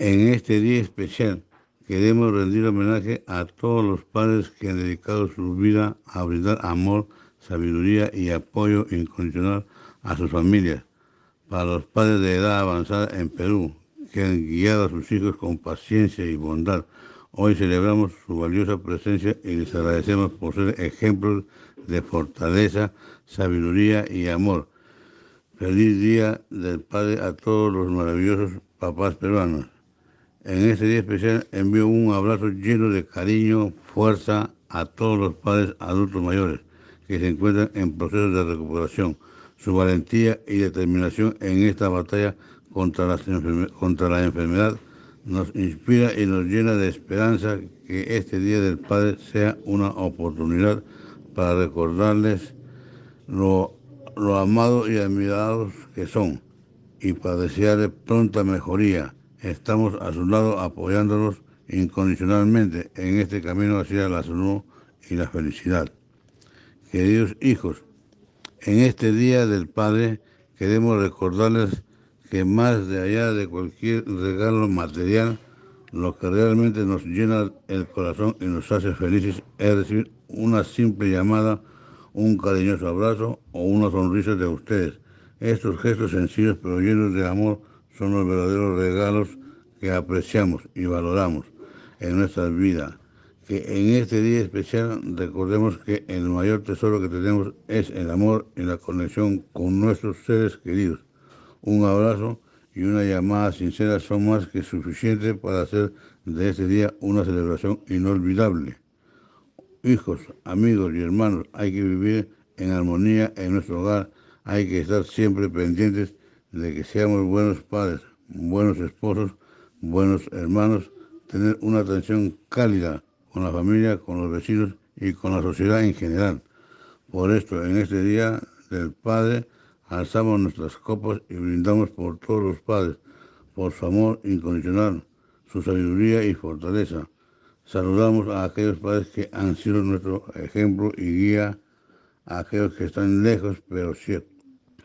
En este día especial queremos rendir homenaje a todos los padres que han dedicado su vida a brindar amor, sabiduría y apoyo incondicional a sus familias. Para los padres de edad avanzada en Perú, que han guiado a sus hijos con paciencia y bondad, hoy celebramos su valiosa presencia y les agradecemos por ser ejemplos de fortaleza, sabiduría y amor. Feliz Día del Padre a todos los maravillosos papás peruanos. En este día especial envío un abrazo lleno de cariño, fuerza a todos los padres adultos mayores que se encuentran en proceso de recuperación. Su valentía y determinación en esta batalla contra la, enfermedad nos inspira y nos llena de esperanza que este Día del Padre sea una oportunidad para recordarles lo, lo amados y admirados que son y para desearles pronta mejoría Estamos a su lado apoyándolos incondicionalmente en este camino hacia la salud y la felicidad. Queridos hijos, en este Día del Padre queremos recordarles que más de allá de cualquier regalo material, lo que realmente nos llena el corazón y nos hace felices es recibir una simple llamada, un cariñoso abrazo o una sonrisa de ustedes. Estos gestos sencillos pero llenos de amor son los verdaderos regalos que apreciamos y valoramos en nuestra vida... Que en este día especial recordemos que el mayor tesoro que tenemos es el amor y la conexión con nuestros seres queridos. Un abrazo y una llamada sincera son más que suficiente para hacer de este día una celebración inolvidable. Hijos, amigos y hermanos, hay que vivir en armonía en nuestro hogar, hay que estar siempre pendientes de que seamos buenos padres, buenos esposos, buenos hermanos, tener una atención cálida con la familia, con los vecinos y con la sociedad en general. Por esto, en este día del Padre, alzamos nuestras copas y brindamos por todos los padres, por su amor incondicional, su sabiduría y fortaleza. Saludamos a aquellos padres que han sido nuestro ejemplo y guía, a aquellos que están lejos pero ciertos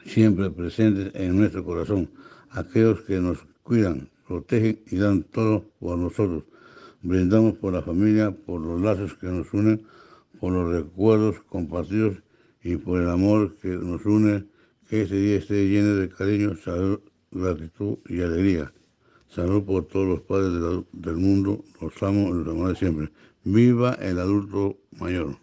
siempre presentes en nuestro corazón, aquellos que nos cuidan, protegen y dan todo por nosotros. Brindamos por la familia, por los lazos que nos unen, por los recuerdos compartidos y por el amor que nos une. Que este día esté lleno de cariño, salud, gratitud y alegría. Salud por todos los padres del mundo. Los amo y los de siempre. Viva el adulto mayor.